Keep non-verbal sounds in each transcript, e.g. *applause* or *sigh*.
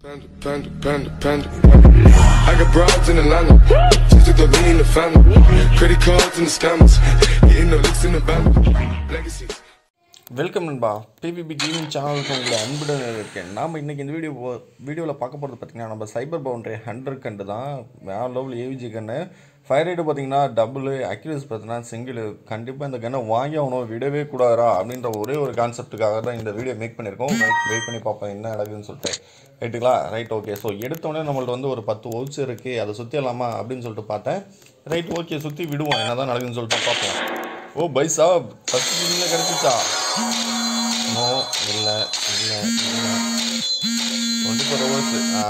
Panda, panda, panda, panda. I got broads in Atlanta. Just took the lean in the family. Credit cards and the scammers. Getting the licks in the van. Legacies. Welcome நண்பா BBB gaming சேனலுக்கு உங்களை அன்புடன் இருக்கேன் நாம் இன்றைக்கி இந்த video வீடியோவில் பார்க்க போகிறது பார்த்திங்கன்னா நம்ம சைபர் பவுண்டரி ஹண்ட்ரட் கண்டு தான் வேறு லெவல் ஏவிஜி கண்ணு ஃபயர் ரேட்டு பார்த்திங்கன்னா டபுள் அக்யூரஸ் பார்த்தீங்கன்னா சிங்கிள் கண்டிப்பாக இந்த கண்ணை வாங்கி அவனும் விடவே கூடாதா அப்படின்ற ஒரே ஒரு கான்செப்ட்டுக்காக தான் இந்த வீடியோ மேக் பண்ணியிருக்கோம் வெயிட் பண்ணி பார்ப்போம் என்ன நடக்குதுன்னு சொல்லிட்டு ரைட்டுங்களா ரைட் ஓகே ஸோ எடுத்தோடனே நம்மள்ட்ட வந்து ஒரு பத்து ஓச்சு இருக்குது அதை சுற்றிடலாமா அப்படின்னு சொல்லிட்டு பார்த்தேன் ரைட் ஓகே சுற்றி விடுவோம் என்ன தான் நடக்குதுன்னு சொல்லிட்டு பார்ப்போம் ஓ பை சாப் ஃபஸ்ட் கிடைச்சிச்சா நோ இல்லை இல்லை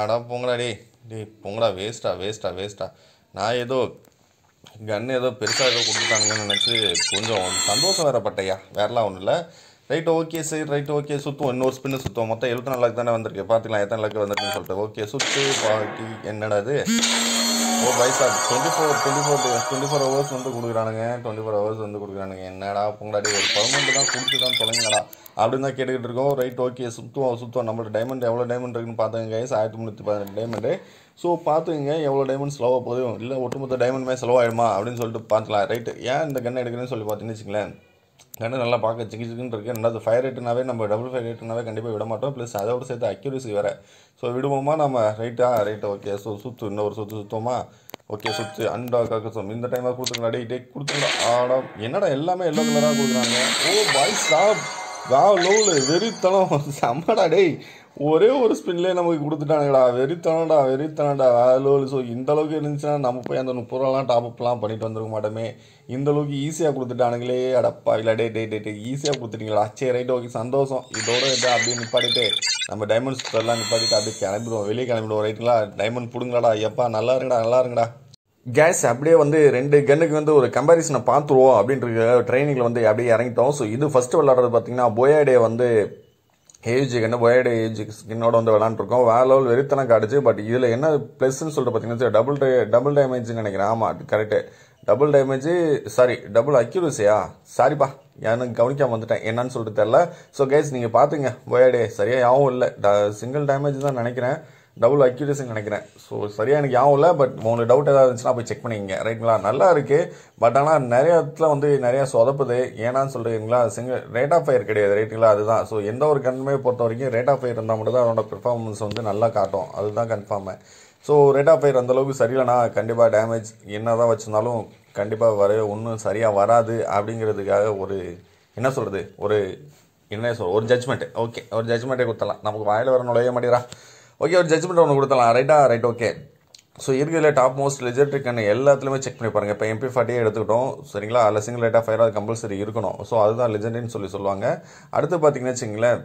ஆடா போங்கடா டே டே போங்கடா வேஸ்ட்டா வேஸ்ட்டா வேஸ்ட்டா நான் ஏதோ கன் ஏதோ பெருசாக ஏதோ கொடுத்துட்டாங்கன்னு நினச்சி கொஞ்சம் சந்தோஷம் வேறப்பட்டையா வேறலாம் ஒன்றும் இல்லை ரைட் ஓகே சரி ரைட் ஓகே சுற்றும் இன்னொரு ஸ்பின்னு சுற்றும் மொத்தம் எழுத்து லக்கு தானே வந்திருக்கேன் பார்த்துக்கலாம் எத்தனை லக்கு வந்திருக்குன்னு சொல்லிட்டு ஓகே சுற்று பாட்டி என்னடா இது ஒரு வயசாக twenty four twenty four twenty four hours வந்து கொடுக்குறானுங்க டுவெண்ட்டி ஃபோர் ஹவர்ஸ் வந்து கொடுக்குறானுங்க என்னடா பொங்கலாடி ஒரு பர்மனெண்ட் தான் கொடுத்து தான் தொலைங்கடா அப்படின்னு தான் கேட்டுக்கிட்டு இருக்கோம் ரைட் ஓகே சுத்தம் சுற்றுவோம் நம்மளோட டைமண்ட் எவ்வளோ டைமண்ட் இருக்குன்னு பார்த்துங்க கைஸ் ஆயிரத்தி முந்நூற்றி பதினெட்டு டைமண்டு ஸோ பார்த்துங்க எவ்வளோ டைமண்ட் செலவாக போதும் இல்லை ஒட்டுமொத்த டைமண்டுமே செலவாயிடுமா அப்படின்னு சொல்லிட்டு பார்க்கலாம் ரைட்டு ஏன் இந்த கண்ணை எடுக்கிறேன்னு சொல்லி பார்த்தீங்கன்னு வச்சுங்களேன் கண்டு நல்லா பார்க்க சிக்கி சிக்கின்னு இருக்குது ரெண்டாவது ஃபயர் ரேட்டுனாவே நம்ம டபுள் ஃபைவ் ரேட்டுனாவே கண்டிப்பாக விட மாட்டோம் ப்ளஸ் அதோட சேர்த்து அக்யூரசி வேறு ஸோ விடுவோமா நம்ம ரைட்டாக ரைட்டு ஓகே ஸோ சுற்று இன்னொரு சுற்று சுத்தோமா ஓகே சுற்று அண்டா காக்கசம் இந்த டைமாக கொடுத்துருக்கா அடிக்கிட்டே டே கொடுத்துருக்கா ஆடா என்னடா எல்லாமே எல்லோ கலராக கொடுக்குறாங்க ஓ பாய் ஸ்டாப் வா லோவில் வெறித்தனம் *laughs* சம்மடா டேய் ஒரே ஒரு ஸ்பின்லேயே நமக்கு கொடுத்துட்டானுங்கடா வெறித்தனம்டா வெறித்தனடா வா லோவில் ஸோ இந்த அளவுக்கு இருந்துச்சுன்னா நம்ம போய் அந்த முப்பது ரூபாலாம் டாப் அப்லாம் பண்ணிட்டு வந்துருக்க மாட்டோமே இந்த அளவுக்கு ஈஸியாக கொடுத்துட்டானுங்களே அடப்பா இல்லை டே டே டே டே ஈஸியாக கொடுத்துட்டீங்களா சரி ரைட் ஓகே சந்தோஷம் இதோட இதை அப்படியே நிப்பாட்டிட்டு நம்ம டைமண்ட் ஸ்டோர்லாம் நிப்பாட்டிட்டு அப்படியே கிளம்பிடுவோம் வெளியே கிளம்பிடுவோம் ரைட்டுங்களா டைமண்ட் பிடுங்கடா எப்பா நல்லா இருங்கடா நல்லா இருங்கடா கேஸ் அப்படியே வந்து ரெண்டு கன்னுக்கு வந்து ஒரு கம்பாரிசனை பார்த்துருவோம் அப்படின்ற ட்ரைனிங்கில் வந்து அப்படியே இறங்கிட்டோம் ஸோ இது ஃபஸ்ட்டு விளாட்றது பார்த்தீங்கன்னா போயாடே வந்து ஏஜ் கண்ணு போயாடே ஏஜ் ஸ்கின்னோட வந்து விளாண்டுருக்கோம் வேற லெவல் வெறித்தனம் காடுச்சு பட் இதில் என்ன ப்ளஸ்ன்னு சொல்லிட்டு பார்த்தீங்கன்னா டபுள் டே டபுள் டேமேஜ்னு நினைக்கிறேன் ஆமாம் correct double damage sorry double அக்யூரஸியா சாரிப்பா எனக்கு கவனிக்காம வந்துட்டேன் என்னன்னு சொல்லிட்டு தெரில ஸோ கேஸ் நீங்கள் பார்த்துங்க போயாடே சரியாக யாவும் இல்லை சிங்கிள் டேமேஜ் தான் நினைக்கிறேன் டபுள் அக்யூரஸின்னு நினைக்கிறேன் ஸோ சரியாக எனக்கு யாவும் இல்லை பட் மூணு டவுட் ஏதாவது இருந்துச்சுன்னா போய் செக் பண்ணிக்கங்க ரைட்டுங்களா நல்லா இருக்குது பட் ஆனால் நிறைய இடத்துல வந்து நிறையா சொதப்புது ஏன்னான்னு சொல்கிறீங்களா சிங்கிள் ரேட் ஆஃப் ஃபயர் கிடையாது ரைட்டுங்களா அதுதான் ஸோ எந்த ஒரு கன்மே பொறுத்த வரைக்கும் ரேட் ஆஃப் ஃபயர் இருந்தால் மட்டும் தான் அதனோட பெர்ஃபார்மன்ஸ் வந்து நல்லா காட்டும் அதுதான் confirm so rate of fire அந்தளவுக்கு சரியில்லைனா கண்டிப்பாக டேமேஜ் என்ன தான் வச்சுருந்தாலும் கண்டிப்பாக வர ஒன்றும் சரியாக வராது அப்படிங்கிறதுக்காக ஒரு என்ன சொல்கிறது ஒரு என்ன சொல் ஒரு ஜட்மெண்ட்டு ஓகே ஒரு ஜட்ஜ்மெண்ட்டே கொடுத்தலாம் நமக்கு வாயில் வர நுழைய மாட்டேறா ஓகே ஒரு ஜட்ஜ்மெண்ட் ஒன்று கொடுத்தலாம் ரைட்டா ரைட் ஓகே ஸோ இருக்கிறதுல டாப் மோஸ்ட் லெஜெட்ரிக்கான எல்லாத்துலேயுமே செக் பண்ணி பாருங்கள் இப்போ எம்பி ஃபார்ட்டியே எடுத்துக்கிட்டோம் சரிங்களா அதில் சிங்கிள் ரேட் ஆஃப் ஃபயர் அது கம்பல்சரி இருக்கணும் ஸோ அதுதான் லெஜெண்ட்னு சொல்லி சொல்லுவாங்க அடுத்து பார்த்தீங்கன்னா வச்சிங்களேன்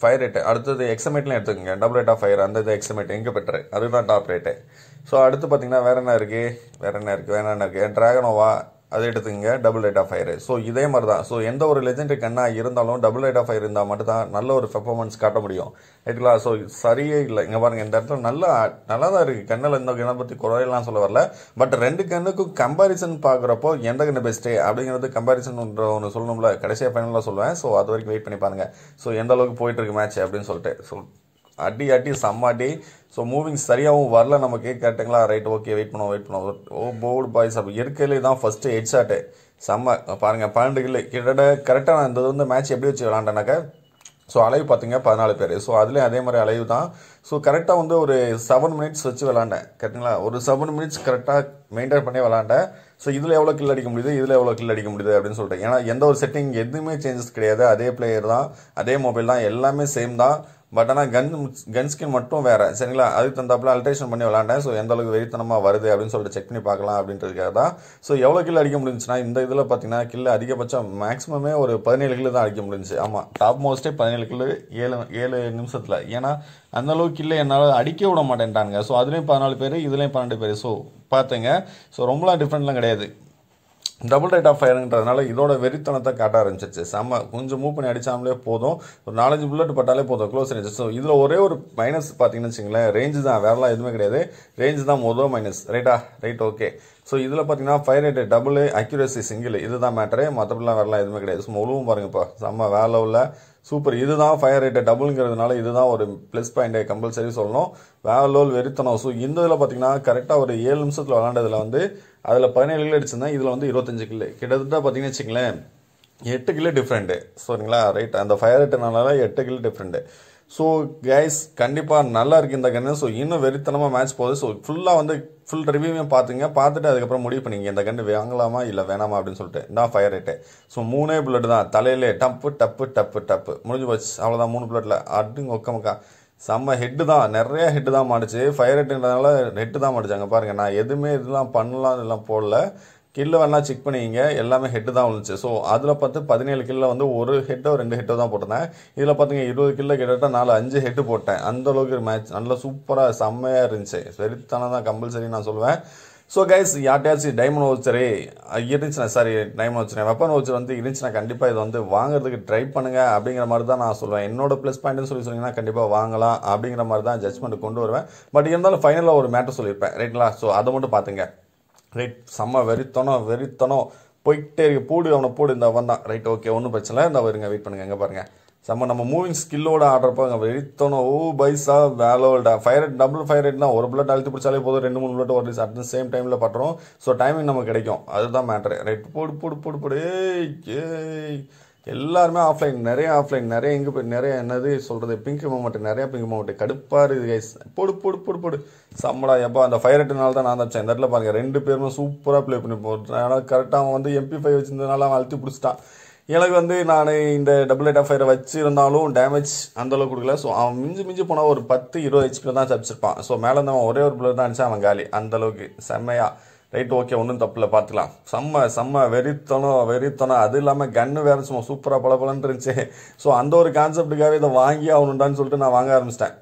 ஃபயர் ரேட்டு அடுத்தது எக்ஸமேட்லாம் எடுத்துக்கோங்க டபுள் ரேட் ஆஃப் ஃபயர் அந்த இது எக்ஸமேட் எங்கே பெற்று அதுதான் டாப் ரேட்டு ஸோ அடுத்து பார்த்தீங்கன்னா வேறு என்ன இருக்குது வேறு என்ன இருக்குது வேறு என்ன இருக்குது ட்ராகனோவா அது எடுத்துங்க double rate of fire so இதே மாதிரி தான் ஸோ எந்த ஒரு லெஜெண்ட் கண்ணா இருந்தாலும் டபுள் ரேட் ஆஃப் ஃபயர் இருந்தால் மட்டும் தான் நல்ல ஒரு பெர்ஃபார்மன்ஸ் காட்ட முடியும் ரைட்டுங்களா ஸோ சரியே இல்லை இங்கே பாருங்கள் இந்த இடத்துல நல்லா நல்லா தான் இருக்குது கண்ணில் இந்த கண்ணை பற்றி குறையெல்லாம் சொல்ல வரல பட் ரெண்டு கண்ணுக்கும் கம்பாரிசன் பார்க்குறப்போ எந்த கண்ணு பெஸ்ட்டு அப்படிங்கிறது கம்பாரிசன் ஒன்று சொல்லணும்ல கடைசியாக ஃபைனலாக சொல்லுவேன் ஸோ அது வரைக்கும் வெயிட் பண்ணி பாருங்கள் ஸோ எந்த அளவுக்கு போயிட்டு இருக்கு மேட்ச் அப்படின்னு சொல்லிட்டு சொல் அடி அடி செம்ம அடி ஸோ மூவிங் சரியாகவும் வரல நமக்கு கேட்டுங்களா ரைட் ஓகே வெயிட் பண்ணுவோம் வெயிட் பண்ணுவோம் ஓ oh, போர்டு பாய்ஸ் அப்போ எடுக்கையிலே தான் ஃபஸ்ட்டு ஹெட் ஷாட்டு செம்ம பாருங்கள் பன்னெண்டு கிலோ கிட்டத்தட்ட கரெக்டாக நான் இந்த வந்து மேட்ச் எப்படி வச்சு விளாண்டேனாக்கா ஸோ அலைவு பார்த்தீங்க பதினாலு பேர் ஸோ அதுலேயும் அதே மாதிரி அலைவு தான் ஸோ கரெக்டாக வந்து ஒரு செவன் மினிட்ஸ் வச்சு விளாண்டேன் கரெக்டுங்களா ஒரு செவன் மினிட்ஸ் கரெக்டாக மெயின்டைன் பண்ணி விளாண்டேன் ஸோ இதில் எவ்வளோ கில் அடிக்க முடியுது இதில் எவ்வளோ கில் அடிக்க முடியுது அப்படின்னு சொல்லிட்டு ஏன்னா எந்த ஒரு செட்டிங் எதுவுமே சேஞ்சஸ் கிடையாது அதே பிளேயர் தான் அதே மொபைல் தான் எல்லாமே சேம் தான் பட் ஆனால் கன் கன் ஸ்கின் மட்டும் வேறு சரிங்களா அதுக்கு தந்தாப்பில் அல்ட்ரேஷன் பண்ணி விளாண்டேன் ஸோ எந்தளவுக்கு வெறித்தனமாக வருது அப்படின்னு சொல்லிட்டு செக் பண்ணி பார்க்கலாம் அப்படின்றதுக்காக தான் ஸோ எவ்வளோ கில் அடிக்க முடிஞ்சுன்னா இந்த இதில் பார்த்தீங்கன்னா கில் அதிகபட்சம் மேக்ஸிமமே ஒரு பதினேழு கிலோ தான் அடிக்க முடிஞ்சு ஆமாம் டாப் மோஸ்ட்டே பதினேழு கிலோ ஏழு ஏழு நிமிஷத்தில் ஏன்னா அந்தளவுக்கு இல்லை என்னால் அடிக்க விட மாட்டேன்ட்டானுங்க ஸோ அதுலேயும் பதினாலு பேர் இதுலேயும் பன்னெண்டு பேர் ஸோ பார்த்துங்க ஸோ ரொம்பலாம் டிஃப்ரெண்ட்லாம் கிடையாது டபுள் ரேட் ஆஃப் ஃபயருங்கிறதுனால இதோட வெறித்தனத்தை காட்ட ஆரம்பிச்சிருச்சு செம்ம கொஞ்சம் மூவ் பண்ணி அடிச்சாமலே போதும் ஒரு நாலஞ்சு புல்லட் பட்டாலே போதும் க்ளோஸ் ரேஞ்சு ஸோ இதில் ஒரே ஒரு மைனஸ் பார்த்தீங்கன்னு வச்சுங்களேன் ரேஞ்சு தான் வேறலாம் எதுவுமே கிடையாது ரேஞ்சு தான் மொதல் மைனஸ் ரைட்டா ரைட் ஓகே ஸோ இதில் பார்த்தீங்கன்னா fire rate double accuracy single இதுதான் மேட்ரு மற்றபடிலாம் வேறலாம் எதுவுமே கிடையாது ஸோ முழுவும் பாருங்கப்பா செம்ம வேலை உள்ள சூப்பர் இதுதான் ஃபயர் ரேட்டை டபுளுங்கிறதுனால இதுதான் ஒரு ப்ளஸ் பாயிண்டை கம்பல்சரி சொல்லணும் வேலோல் வெறித்தனம் ஸோ இந்த இதில் பார்த்தீங்கன்னா கரெக்டாக ஒரு ஏழு நிமிஷத்தில் விளாண்டதில் வந்து அதில் பதினேழு கிலோ அடிச்சிருந்தேன் இதில் வந்து இருபத்தஞ்சு கிலோ கிட்டத்தட்ட பார்த்தீங்கன்னு வச்சுங்களேன் எட்டு கிலோ டிஃப்ரெண்ட்டு சரிங்களா ரைட் அந்த ஃபயர் ரேட்டுனால எட்டு கிலோ டிஃப்ரெண்ட்டு ஸோ கேஸ் கண்டிப்பாக நல்லா இருக்குது இந்த கன்று ஸோ இன்னும் வெறித்தனமாக மேட்ச் போகுது ஸோ ஃபுல்லாக வந்து ஃபுல் ரிவ்யூமே பார்த்துங்க பார்த்துட்டு அதுக்கப்புறம் முடிவு பண்ணிங்க இந்த கன்று வாங்கலாமா இல்லை வேணாமா அப்படின்னு சொல்லிட்டு தான் ஃபயர் ரேட்டு ஸோ மூணே புல்லட் தான் தலையிலே டப்பு டப்பு டப்பு டப்பு முடிஞ்சு போச்சு அவ்வளோதான் மூணு புல்லட்டில் அட்டுங்க ஒக்கமக்கா செம்ம ஹெட்டு தான் நிறைய ஹெட்டு தான் மாடிச்சு ஃபயர் ரேட்டுன்றதுனால ஹெட்டு தான் மாடிச்சாங்க பாருங்கள் நான் எதுவுமே இதெல்லாம் பண்ணலாம் இதெல்லாம் போடல கில்லு வேணால் செக் பண்ணிங்க எல்லாமே ஹெட்டு தான் வந்துச்சு ஸோ அதில் பார்த்து பதினேழு கில்ல வந்து ஒரு ஹெட்டோ ரெண்டு ஹெட்டோ தான் போட்டிருந்தேன் இதில் பார்த்தீங்க இருபது கில்ல கிட்டத்தட்ட நாலு அஞ்சு ஹெட்டு போட்டேன் அந்தளவுக்கு மேட்ச் நல்லா சூப்பராக செம்மையாக இருந்துச்சு சரித்தானே தான் கம்பல்சரி நான் சொல்லுவேன் ஸோ கைஸ் யார்ட்டையாச்சும் டைமண்ட் வவுச்சரே இருந்துச்சுனா சாரி டைமண்ட் வச்சுருக்கேன் வெப்பன் ஓச்சர் வந்து இருந்துச்சுன்னா கண்டிப்பாக இதை வந்து வாங்குறதுக்கு ட்ரை பண்ணுங்கள் அப்படிங்கிற மாதிரி தான் நான் சொல்லுவேன் என்னோட ப்ளஸ் பாயிண்ட்னு சொல்லி சொன்னீங்கன்னா கண்டிப்பாக வாங்கலாம் அப்படிங்கிற மாதிரி தான் ஜட்மெண்ட் கொண்டு வருவேன் பட் இருந்தாலும் ஃபைனலாக ஒரு மேட்டர் சொல்லியிருப்பேன் ரைட்டுங்களா ஸோ அதை மட்டும் பார்த்துங்க ரைட் செம்ம வெறித்தனம் வெறித்தனோ போயிட்டே இருக்கு போடு அவனை போடு இந்த அவன் தான் ரைட் ஓகே ஒன்றும் பிரச்சனை இல்லை இந்த வருங்க வெயிட் பண்ணுங்க எங்கே பாருங்கள் செம்ம நம்ம மூவிங் ஸ்கில்லோட ஆடுறப்போ அங்கே வெறித்தனோ ஓ பைசா வேலோட fire rate double fire rate தான் ஒரு பிளட் அழுத்து பிடிச்சாலே போதும் ரெண்டு மூணு பிளட் ஒரு அட் சேம் டைமில் பட்டுறோம் ஸோ டைமிங் நமக்கு கிடைக்கும் அதுதான் மேட்ரு ரைட் போடு போடு போடு போடு எல்லாருமே ஆஃப்லைன் நிறைய ஆஃப்லைன் நிறைய எங்கே போய் நிறைய என்னது சொல்கிறது பிங்க் மாவட்டம் நிறைய பிங்க் மாவட்டம் கடுப்பாக இருக்குது கைஸ் போடு போடு போடு போடு சம்மடா எப்போ அந்த ஃபைவ் தான் நான் தச்சேன் இந்த இடத்துல பாருங்கள் ரெண்டு பேருமே சூப்பராக ப்ளே பண்ணி போட்டேன் ஆனால் கரெக்டாக அவன் வந்து எம்பி ஃபைவ் வச்சிருந்ததுனால அவன் அழுத்தி பிடிச்சிட்டான் எனக்கு வந்து நான் இந்த டபுள் எயிட் ஃபைவ் வச்சிருந்தாலும் டேமேஜ் அந்தளவுக்கு கொடுக்கல ஸோ அவன் மிஞ்சி மிஞ்சி போனால் ஒரு பத்து இருபது ஹெச்பியில் தான் தப்பிச்சிருப்பான் ஸோ மேலே இருந்தவன் ஒரே ஒரு பிள்ளை தான் அடிச்சா அவன் காலி அந்தளவுக்கு செம்மையாக ரைட் ஓகே ஒன்றும் தப்பில்ல பார்த்துக்கலாம் செம்ம செம்ம வெறித்தனம் வெறித்தனம் அது இல்லாமல் கன்று வேறு சும்மா சூப்பராக பல பலன்னு இருந்துச்சு ஸோ அந்த ஒரு கான்செப்டுக்காகவே இதை வாங்கி ஆகணுண்டான்னு சொல்லிட்டு நான் வாங்க ஆரம்பிச்சிட்டேன்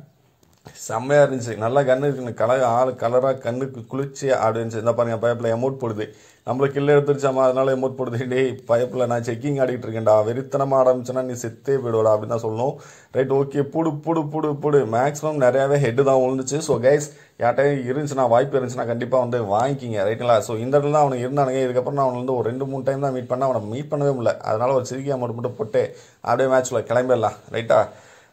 செம்மையாக இருந்துச்சு நல்லா கண்ணுக்கு கலர் ஆள் கலராக கண்ணுக்கு குளிர்ச்சி ஆடுச்சு இந்த பாருங்க பயப்பில் எமோட் போடுது நம்மளுக்கு கிள்ள எடுத்துருச்சாமா அதனால எமோட் போடுது டேய் பயப்பில் நான் செக்கிங் ஆடிட்டு இருக்கேன்டா வெறித்தனமாக ஆரம்பிச்சுன்னா நீ செத்தே போயிடுவா அப்படின்னு தான் சொல்லணும் ரைட் ஓகே புடு புடு புடு புடு மேக்ஸிமம் நிறையாவே ஹெட்டு தான் விழுந்துச்சு ஸோ கைஸ் யார்ட்டையும் இருந்துச்சுன்னா வாய்ப்பு இருந்துச்சுன்னா கண்டிப்பாக வந்து வாங்கிக்கிங்க ரைட்டுங்களா ஸோ இந்த இடத்துல தான் அவனுக்கு இருந்தானுங்க இதுக்கப்புறம் நான் அவனை வந்து ஒரு ரெண்டு மூணு டைம் தான் மீட் பண்ணேன் அவனை மீட் பண்ணவே முடியல அதனால் ஒரு சிறுகி அமௌண்ட் மட்டும் போட்டு அப்படியே மேட்ச்சில் கிளம்பிடலாம் ரைட்டா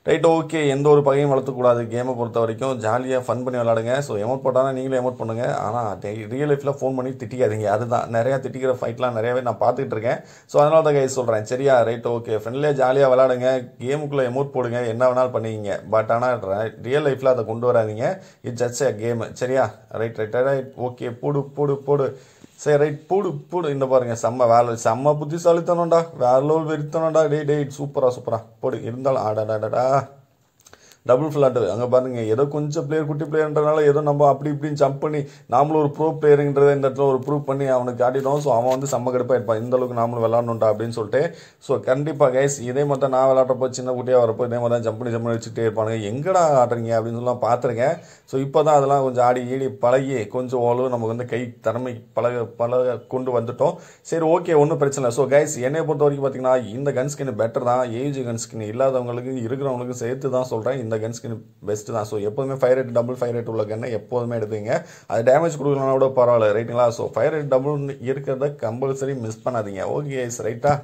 ரைட் ஓகே எந்த ஒரு பகையும் வளர்த்துக்கூடாது கேமை பொறுத்த வரைக்கும் ஜாலியாக ஃபன் பண்ணி விளாடுங்க ஸோ எமோட் போட்டாலும் நீங்களும் எமோட் பண்ணுங்கள் ஆனால் ரியல் லைஃப்பில் ஃபோன் பண்ணி திட்டிக்காதீங்க அதுதான் நிறையா திட்டிக்கிற ஃபைட்லாம் நிறையாவே நான் பார்த்துட்டு இருக்கேன் ஸோ அதனால தான் கை சொல்கிறேன் சரியா ரைட் ஓகே ஃப்ரெண்ட்லேயே ஜாலியாக விளாடுங்க கேமுக்குள்ளே எமோட் போடுங்க என்ன வேணாலும் பண்ணுவீங்க பட் ஆனால் ரியல் லைஃப்பில் அதை கொண்டு வராதிங்க இட் ஜஸ்ட் அ கேமு சரியா ரைட் ரைட் ரைட் ஓகே போடு போடு போடு சரி ரைட் போடு போடு இந்த பாருங்க செம்ம வேலை செம்ம புத்திசாலித்தனம்டா வேற லெவல் வெறித்தனம்டா டே டே சூப்பரா சூப்பரா போடு இருந்தாலும் ஆடாடாடா டபுள் ஃபிளாட்டர் அங்கே பாருங்கள் ஏதோ கொஞ்சம் பிளேயர் குட்டி பிளேயர்ன்றனால ஏதோ நம்ம அப்படி இப்படின்னு ஜம்ப் பண்ணி நாமளும் ஒரு ப்ரூவ் பிளேயருங்கிறத இந்த இடத்துல ஒரு ப்ரூவ் பண்ணி அவனுக்கு காட்டிடும் ஸோ அவன் வந்து செம்ம கடுப்பாக இருப்பான் இந்த அளவுக்கு நாமளும் விளாடணும்டா அப்படின்னு சொல்லிட்டு ஸோ கண்டிப்பாக கைஸ் இதே மாதிரி தான் நான் விளாட்றப்போ சின்ன குட்டியாக வரப்போ இதே மாதிரி தான் ஜம்ப் பண்ணி ஜம்ப் பண்ணி வச்சுட்டே இருப்பானுங்க எங்கடா ஆடுறீங்க அப்படின்னு சொல்லலாம் பார்த்துருக்கேன் ஸோ இப்போ தான் அதெல்லாம் கொஞ்சம் ஆடி ஈடி பழகி கொஞ்சம் ஓரளவு நமக்கு வந்து கை திறமை பழக பழக கொண்டு வந்துட்டோம் சரி ஓகே ஒன்றும் பிரச்சனை இல்லை ஸோ கைஸ் என்னை பொறுத்த வரைக்கும் பார்த்தீங்கன்னா இந்த கன்ஸ்கின் பெட்டர் தான் ஏஜ் கன்ஸ்கின் இல்லாதவங்களுக்கு இருக்கிறவங்களுக்கும் சேர்த்து தான் சொல்கிறேன் இந்த அந்த கன் ஸ்கின் பெஸ்ட்டு தான் ஸோ எப்போதுமே five rate double five rate உள்ள கன்னை எப்போதுமே எடுத்துங்க அது டேமேஜ் கொடுக்கலனா கூட பரவாயில்ல ரைட்டுங்களா ஸோ ஃபைவ் ரேட் டபுள்னு இருக்கிறத கம்பல்சரி மிஸ் பண்ணாதீங்க ஓகே எஸ் ரைட்டாக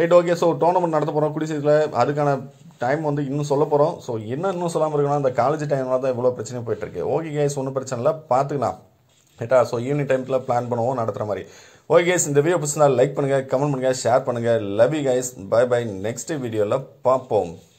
ரைட் ஓகே ஸோ டோர்னமெண்ட் நடத்த போகிறோம் குடிசீரில் அதுக்கான டைம் வந்து இன்னும் சொல்ல போகிறோம் ஸோ என்ன இன்னும் சொல்லாமல் இருக்குன்னா அந்த காலேஜ் டைம்ல தான் இவ்வளோ பிரச்சனை போயிட்டுருக்கு ஓகே கேஸ் ஒன்றும் பிரச்சனை இல்லை பார்த்துக்கலாம் ரைட்டா ஸோ ஈவினிங் டைமில் பிளான் பண்ணுவோம் நடத்துகிற மாதிரி ஓகே கேஸ் இந்த வீடியோ பிடிச்சிருந்தா லைக் பண்ணுங்கள் கமெண்ட் பண்ணுங்கள் ஷேர் பண்ணுங்கள் love you guys bye bye next வீடியோவில் பார்ப்போம்